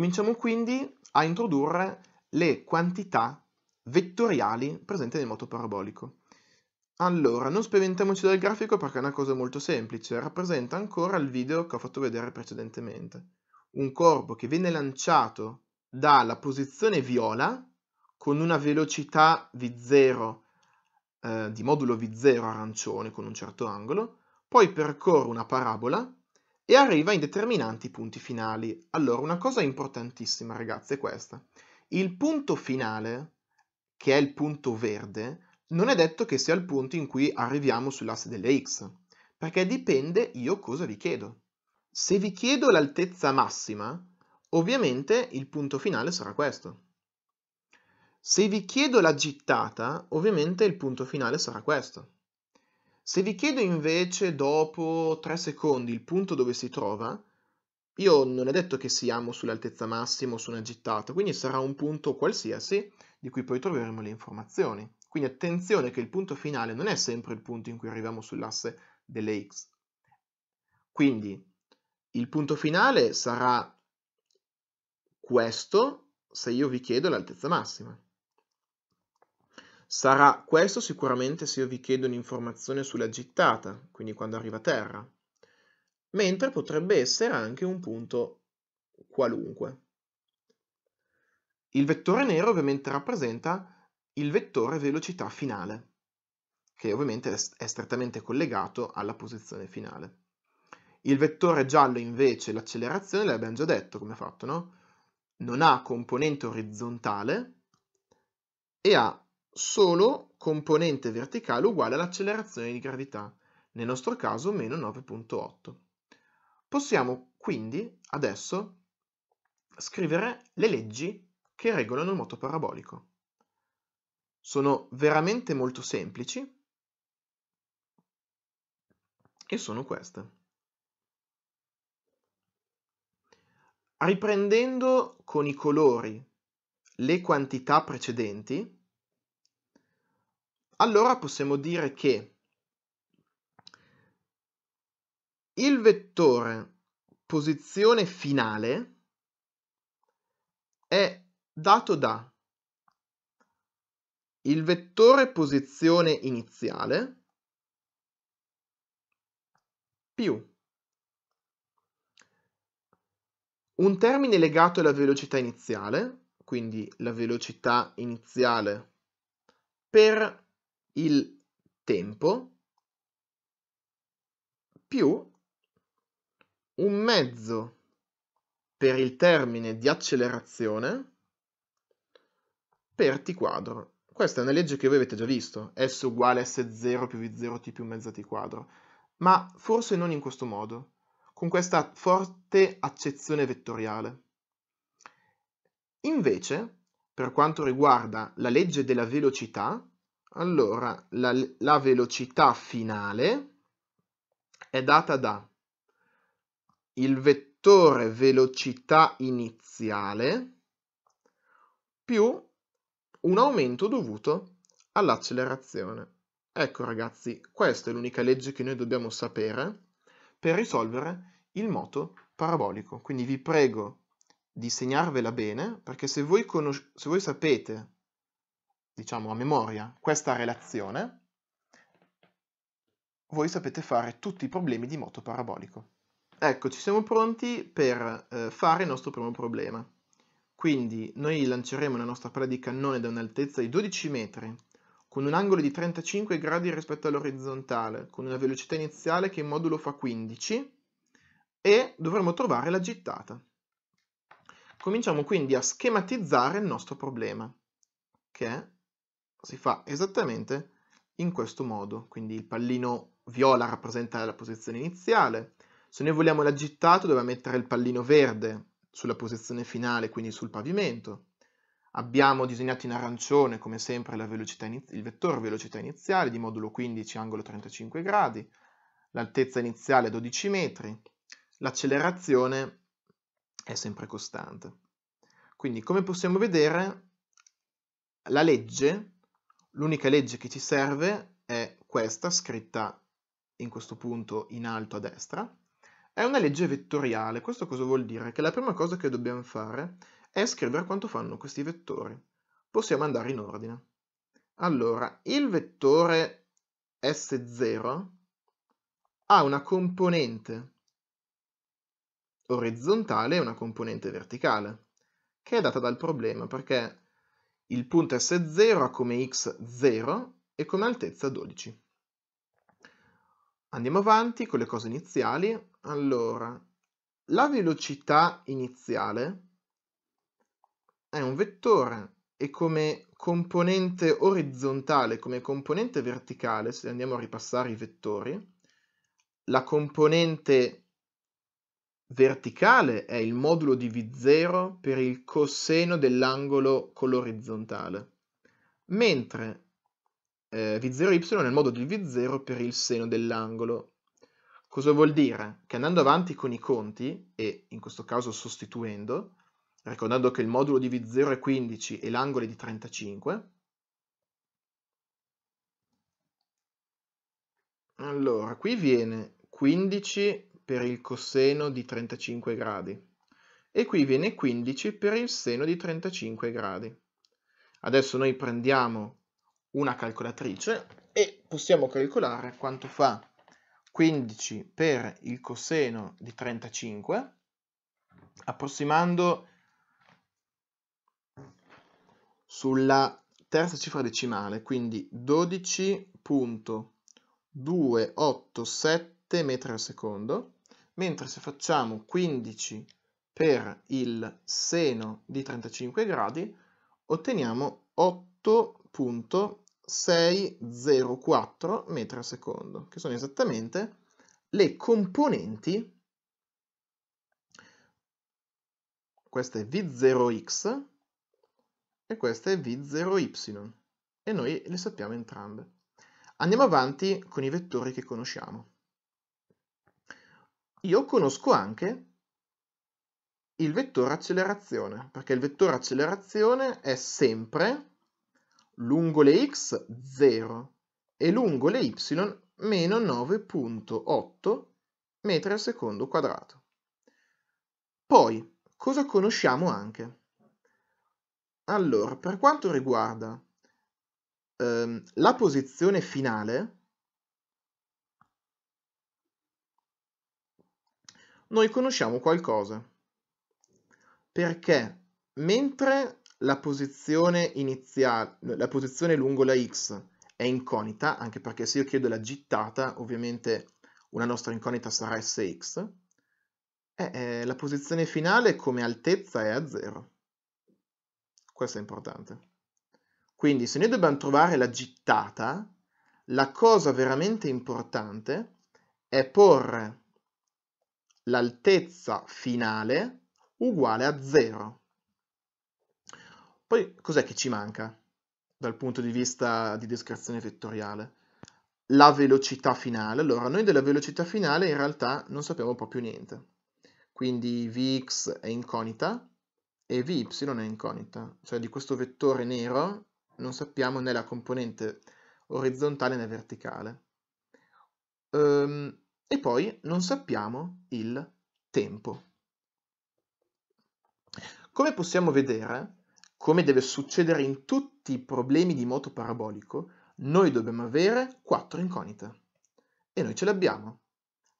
Cominciamo quindi a introdurre le quantità vettoriali presenti nel moto parabolico. Allora, non spaventiamoci dal grafico perché è una cosa molto semplice, rappresenta ancora il video che ho fatto vedere precedentemente. Un corpo che viene lanciato dalla posizione viola con una velocità V0 eh, di modulo V0 arancione con un certo angolo, poi percorre una parabola e arriva in determinanti punti finali. Allora, una cosa importantissima, ragazzi, è questa. Il punto finale, che è il punto verde, non è detto che sia il punto in cui arriviamo sull'asse delle x, perché dipende io cosa vi chiedo. Se vi chiedo l'altezza massima, ovviamente il punto finale sarà questo. Se vi chiedo la gittata, ovviamente il punto finale sarà questo. Se vi chiedo invece dopo 3 secondi il punto dove si trova, io non è detto che siamo sull'altezza massima o su una gittata, quindi sarà un punto qualsiasi di cui poi troveremo le informazioni. Quindi attenzione che il punto finale non è sempre il punto in cui arriviamo sull'asse delle x. Quindi il punto finale sarà questo se io vi chiedo l'altezza massima. Sarà questo sicuramente se io vi chiedo un'informazione sulla gittata, quindi quando arriva a terra, mentre potrebbe essere anche un punto qualunque. Il vettore nero ovviamente rappresenta il vettore velocità finale, che ovviamente è strettamente collegato alla posizione finale. Il vettore giallo invece, l'accelerazione, l'abbiamo già detto come fatto, no? Non ha componente orizzontale e ha solo componente verticale uguale all'accelerazione di gravità, nel nostro caso meno 9.8. Possiamo quindi adesso scrivere le leggi che regolano il moto parabolico. Sono veramente molto semplici e sono queste. Riprendendo con i colori le quantità precedenti, allora possiamo dire che il vettore posizione finale è dato da il vettore posizione iniziale più un termine legato alla velocità iniziale, quindi la velocità iniziale per il tempo più un mezzo per il termine di accelerazione per t quadro. Questa è una legge che voi avete già visto, S uguale S0 più V0 T più mezzo T quadro, ma forse non in questo modo, con questa forte accezione vettoriale. Invece, per quanto riguarda la legge della velocità, allora, la, la velocità finale è data da il vettore velocità iniziale più un aumento dovuto all'accelerazione. Ecco ragazzi, questa è l'unica legge che noi dobbiamo sapere per risolvere il moto parabolico. Quindi vi prego di segnarvela bene, perché se voi, se voi sapete diciamo a memoria questa relazione, voi sapete fare tutti i problemi di moto parabolico. Ecco, ci siamo pronti per eh, fare il nostro primo problema. Quindi noi lanceremo la nostra palla di cannone da un'altezza di 12 metri, con un angolo di 35 gradi rispetto all'orizzontale, con una velocità iniziale che in modulo fa 15, e dovremo trovare la gittata. Cominciamo quindi a schematizzare il nostro problema, che è si fa esattamente in questo modo, quindi il pallino viola rappresenta la posizione iniziale, se noi vogliamo l'aggittato dobbiamo mettere il pallino verde sulla posizione finale, quindi sul pavimento. Abbiamo disegnato in arancione, come sempre, il vettore velocità iniziale di modulo 15, angolo 35 gradi, l'altezza iniziale 12 metri, l'accelerazione è sempre costante. Quindi, come possiamo vedere, la legge L'unica legge che ci serve è questa, scritta in questo punto in alto a destra. È una legge vettoriale. Questo cosa vuol dire? Che la prima cosa che dobbiamo fare è scrivere quanto fanno questi vettori. Possiamo andare in ordine. Allora, il vettore S0 ha una componente orizzontale e una componente verticale, che è data dal problema, perché il punto S0 ha come x 0 e come altezza 12. Andiamo avanti con le cose iniziali. Allora, la velocità iniziale è un vettore e come componente orizzontale, come componente verticale, se andiamo a ripassare i vettori, la componente verticale è il modulo di V0 per il coseno dell'angolo con l'orizzontale, mentre eh, V0y è il modulo di V0 per il seno dell'angolo. Cosa vuol dire? Che andando avanti con i conti, e in questo caso sostituendo, ricordando che il modulo di V0 è 15 e l'angolo è di 35, allora qui viene 15 per il coseno di 35 gradi e qui viene 15 per il seno di 35 gradi. Adesso noi prendiamo una calcolatrice e possiamo calcolare quanto fa 15 per il coseno di 35 approssimando sulla terza cifra decimale, quindi 12.287 metri al secondo mentre se facciamo 15 per il seno di 35 gradi otteniamo 8.604 metri al secondo, che sono esattamente le componenti, questa è V0x e questa è V0y, e noi le sappiamo entrambe. Andiamo avanti con i vettori che conosciamo io conosco anche il vettore accelerazione, perché il vettore accelerazione è sempre lungo le x 0 e lungo le y meno 9.8 metri al secondo quadrato. Poi, cosa conosciamo anche? Allora, per quanto riguarda ehm, la posizione finale, noi conosciamo qualcosa. Perché mentre la posizione iniziale, la posizione lungo la x è incognita, anche perché se io chiedo la gittata, ovviamente una nostra incognita sarà sx, eh, eh, la posizione finale come altezza è a 0. Questo è importante. Quindi se noi dobbiamo trovare la gittata, la cosa veramente importante è porre l'altezza finale uguale a 0. Poi cos'è che ci manca dal punto di vista di descrizione vettoriale? La velocità finale. Allora, noi della velocità finale in realtà non sappiamo proprio niente. Quindi Vx è incognita e Vy è incognita. Cioè di questo vettore nero non sappiamo né la componente orizzontale né verticale. Um, e poi non sappiamo il tempo. Come possiamo vedere, come deve succedere in tutti i problemi di moto parabolico, noi dobbiamo avere quattro incognite. E noi ce le abbiamo,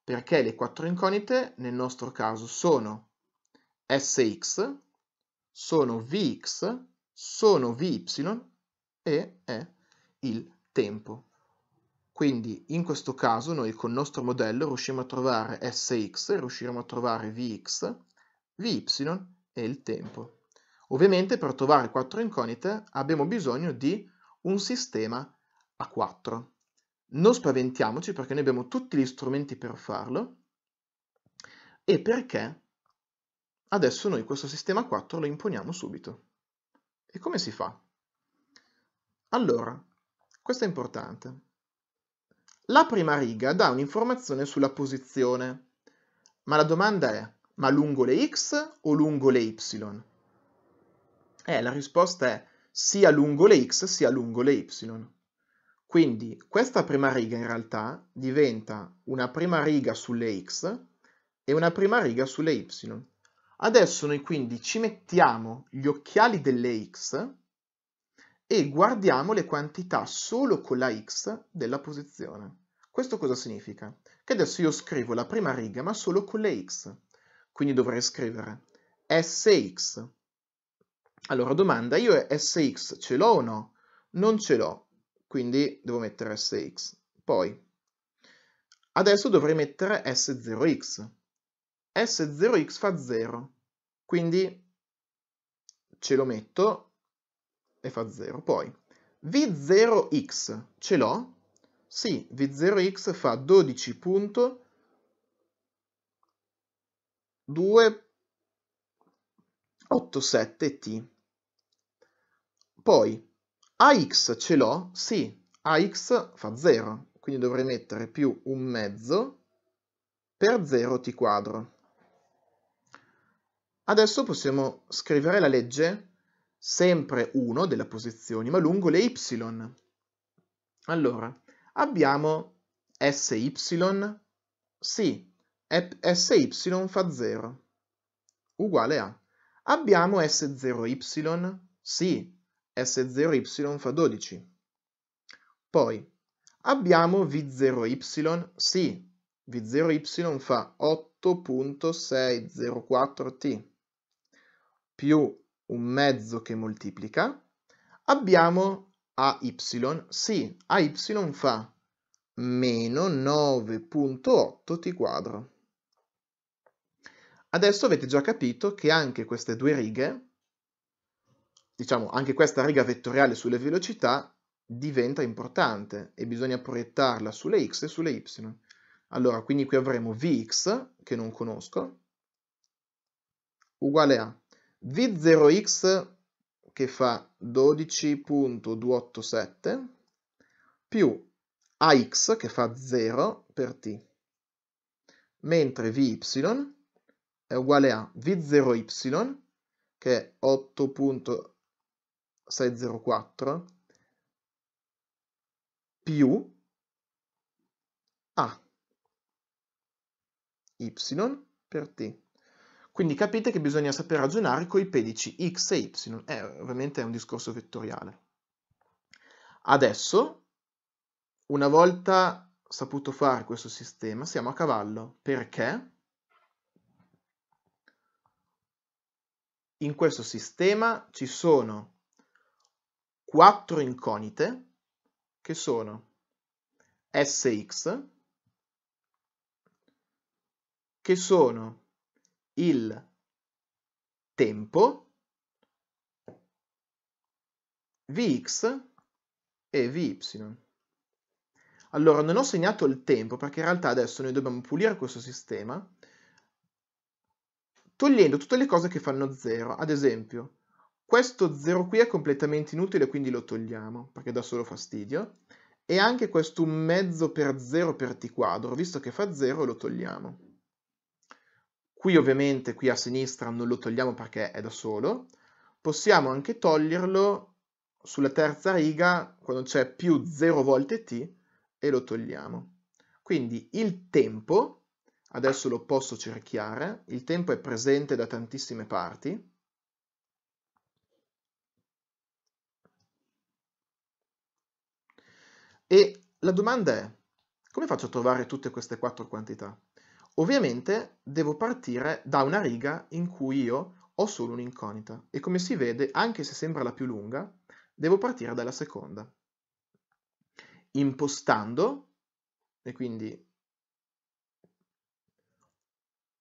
perché le quattro incognite nel nostro caso sono Sx, sono Vx, sono Vy e è il tempo. Quindi in questo caso noi con il nostro modello riusciamo a trovare Sx, riusciremo a trovare Vx, Vy e il tempo. Ovviamente per trovare quattro incognite abbiamo bisogno di un sistema a 4. Non spaventiamoci perché noi abbiamo tutti gli strumenti per farlo e perché adesso noi questo sistema a 4 lo imponiamo subito. E come si fa? Allora, questo è importante. La prima riga dà un'informazione sulla posizione, ma la domanda è, ma lungo le x o lungo le y? Eh, la risposta è sia lungo le x sia lungo le y. Quindi questa prima riga in realtà diventa una prima riga sulle x e una prima riga sulle y. Adesso noi quindi ci mettiamo gli occhiali delle x e guardiamo le quantità solo con la x della posizione. Questo cosa significa? Che adesso io scrivo la prima riga ma solo con le x, quindi dovrei scrivere sx. Allora domanda, io sx ce l'ho o no? Non ce l'ho, quindi devo mettere sx. Poi, adesso dovrei mettere s0x. s0x fa 0, quindi ce lo metto e fa 0. Poi V0x ce l'ho? Sì, V0x fa 12.287t. Poi AX ce l'ho? Sì, AX fa 0, quindi dovrei mettere più un mezzo per 0 t quadro. Adesso possiamo scrivere la legge sempre 1 della posizione, ma lungo le y. Allora, abbiamo sy, sì, sy fa 0, uguale a. Abbiamo s0y, sì, s0y fa 12. Poi, abbiamo v0y, sì, v0y fa 8.604t, più un mezzo che moltiplica, abbiamo AY, sì, AY fa meno 9.8 t quadro. Adesso avete già capito che anche queste due righe, diciamo anche questa riga vettoriale sulle velocità, diventa importante e bisogna proiettarla sulle x e sulle y. Allora, quindi qui avremo vx, che non conosco, uguale a V0x che fa 12.287 più AX che fa 0 per T, mentre VY è uguale a V0y che è 8.604 più A y per t. Quindi capite che bisogna saper ragionare con i pedici x e y, è ovviamente è un discorso vettoriale. Adesso, una volta saputo fare questo sistema, siamo a cavallo, perché in questo sistema ci sono quattro incognite, che sono sx, che sono il tempo Vx e Vy. Allora, non ho segnato il tempo perché in realtà adesso noi dobbiamo pulire questo sistema togliendo tutte le cose che fanno 0. Ad esempio, questo 0 qui è completamente inutile, quindi lo togliamo perché dà solo fastidio. E anche questo un mezzo per 0 per t quadro, visto che fa 0, lo togliamo. Qui ovviamente, qui a sinistra, non lo togliamo perché è da solo. Possiamo anche toglierlo sulla terza riga quando c'è più 0 volte t e lo togliamo. Quindi il tempo, adesso lo posso cerchiare, il tempo è presente da tantissime parti, E la domanda è, come faccio a trovare tutte queste quattro quantità? Ovviamente devo partire da una riga in cui io ho solo un'incognita e come si vede, anche se sembra la più lunga, devo partire dalla seconda. Impostando, e quindi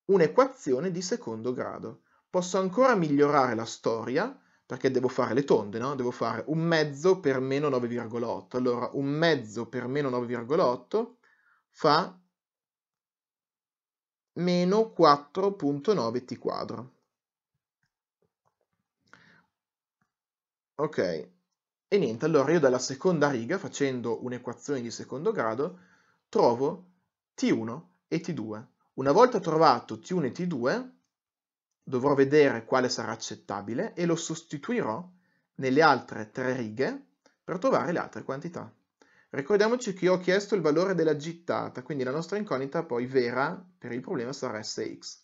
un'equazione di secondo grado. Posso ancora migliorare la storia perché devo fare le tonde, no? Devo fare un mezzo per meno 9,8. Allora, un mezzo per meno 9,8 fa meno 4.9 t quadro. Ok, e niente, allora io dalla seconda riga, facendo un'equazione di secondo grado, trovo T1 e T2. Una volta trovato T1 e T2, dovrò vedere quale sarà accettabile e lo sostituirò nelle altre tre righe per trovare le altre quantità. Ricordiamoci che io ho chiesto il valore della gittata, quindi la nostra incognita poi vera per il problema sarà Sx.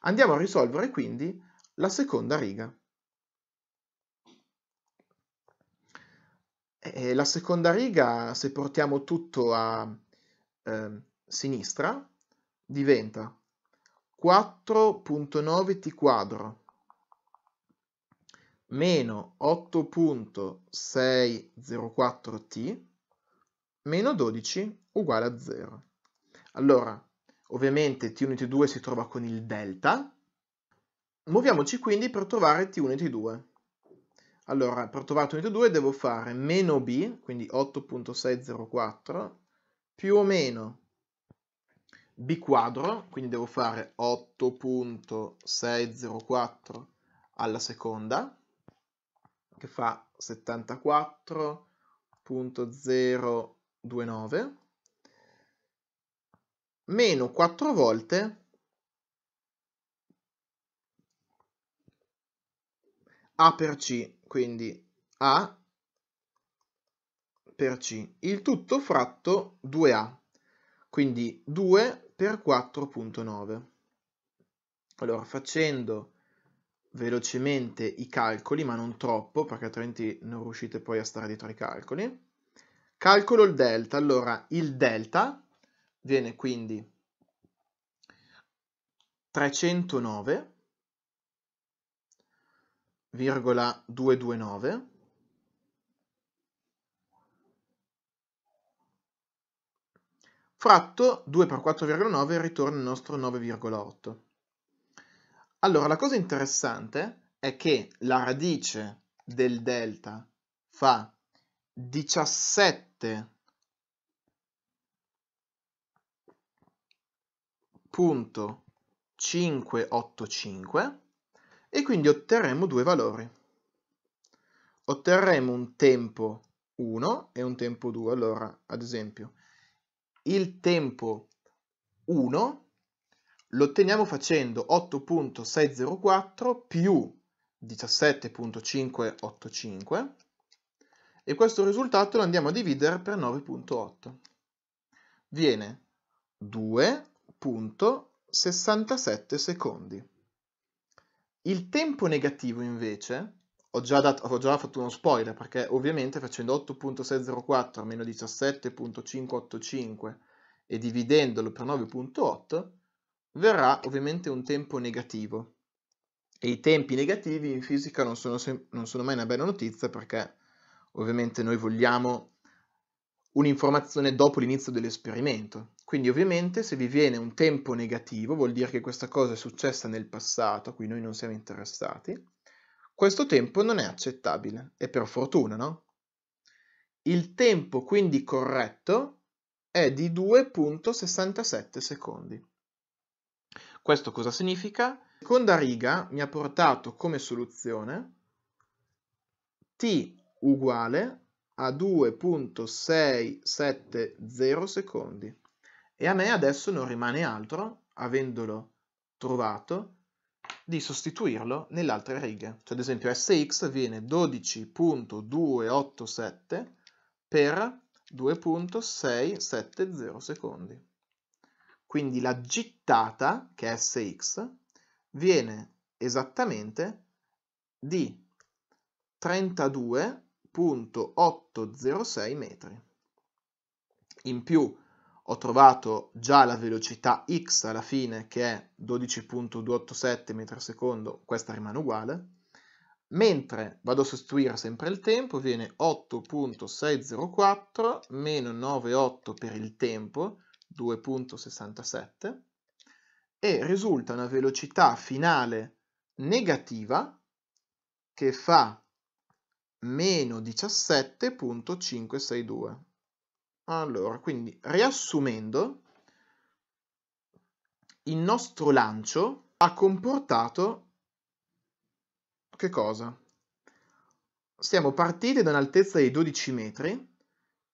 Andiamo a risolvere quindi la seconda riga. E la seconda riga, se portiamo tutto a eh, sinistra, diventa 4.9t quadro meno 8.604t meno 12 uguale a 0. Allora, ovviamente t1 t2 si trova con il delta. Muoviamoci quindi per trovare t1 t2. Allora, per trovare t1 t2 devo fare meno b, quindi 8.604, più o meno b quadro, quindi devo fare 8.604 alla seconda, che fa 74.0 2, meno 4 volte A per C, quindi A per C, il tutto fratto 2A, quindi 2 per 4.9. Allora, facendo velocemente i calcoli, ma non troppo, perché altrimenti non riuscite poi a stare dietro ai calcoli. Calcolo il delta. Allora, il delta viene quindi 309,229 fratto 2 per 4,9 ritorna il nostro 9,8. Allora, la cosa interessante è che la radice del delta fa 17 punto 7.585 e quindi otterremo due valori. Otterremo un tempo 1 e un tempo 2. Allora, ad esempio, il tempo 1 lo otteniamo facendo 8.604 più 17.585 e questo risultato lo andiamo a dividere per 9.8. Viene 2.67 secondi. Il tempo negativo invece, ho già, dato, ho già, fatto uno spoiler perché ovviamente facendo 8.604 meno 17.585 e dividendolo per 9.8 verrà ovviamente un tempo negativo. E i tempi negativi in fisica non sono, non sono mai una bella notizia perché Ovviamente noi vogliamo un'informazione dopo l'inizio dell'esperimento. Quindi ovviamente se vi viene un tempo negativo vuol dire che questa cosa è successa nel passato, a cui noi non siamo interessati, questo tempo non è accettabile, e per fortuna, no? Il tempo quindi corretto è di 2.67 secondi. Questo cosa significa? La seconda riga mi ha portato come soluzione t uguale a 2.670 secondi e a me adesso non rimane altro, avendolo trovato, di sostituirlo nell'altra riga. Cioè, ad esempio, Sx viene 12.287 per 2.670 secondi. Quindi la gittata, che è Sx, viene esattamente di 32 3.806 metri. In più ho trovato già la velocità x alla fine che è 12.287 metri al secondo, questa rimane uguale, mentre vado a sostituire sempre il tempo, viene 8.604 meno 9.8 per il tempo, 2.67, e risulta una velocità finale negativa che fa meno 17.562. Allora, quindi riassumendo, il nostro lancio ha comportato che cosa? Siamo partiti da un'altezza di 12 metri,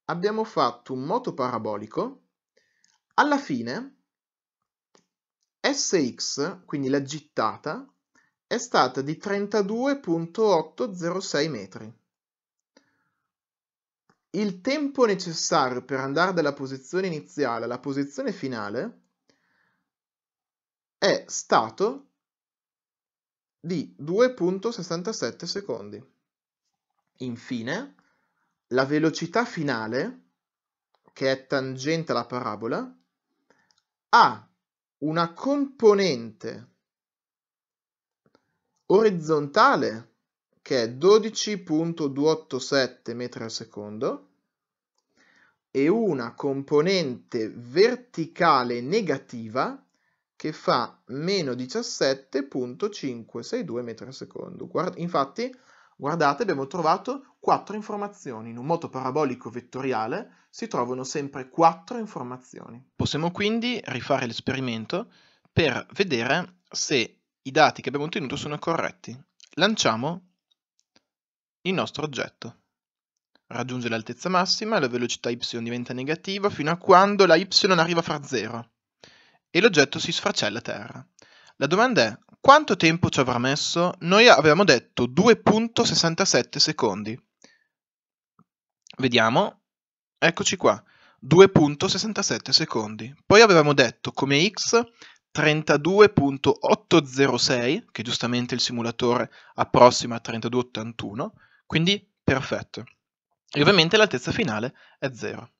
abbiamo fatto un moto parabolico, alla fine SX, quindi la gittata, è stata di 32.806 metri il tempo necessario per andare dalla posizione iniziale alla posizione finale è stato di 2.67 secondi. Infine, la velocità finale, che è tangente alla parabola, ha una componente orizzontale che è 12.287 metri al secondo e una componente verticale negativa che fa meno 17.562 metri al secondo. Guard infatti, guardate, abbiamo trovato quattro informazioni. In un moto parabolico vettoriale si trovano sempre quattro informazioni. Possiamo quindi rifare l'esperimento per vedere se i dati che abbiamo ottenuto sono corretti. Lanciamo il nostro oggetto raggiunge l'altezza massima la velocità y diventa negativa fino a quando la y arriva fra 0 e l'oggetto si sfracella a terra. La domanda è quanto tempo ci avrà messo? Noi avevamo detto 2.67 secondi. Vediamo, eccoci qua, 2.67 secondi. Poi avevamo detto come x 32.806, che giustamente il simulatore approssima a 32.81, quindi perfetto. E ovviamente l'altezza finale è 0.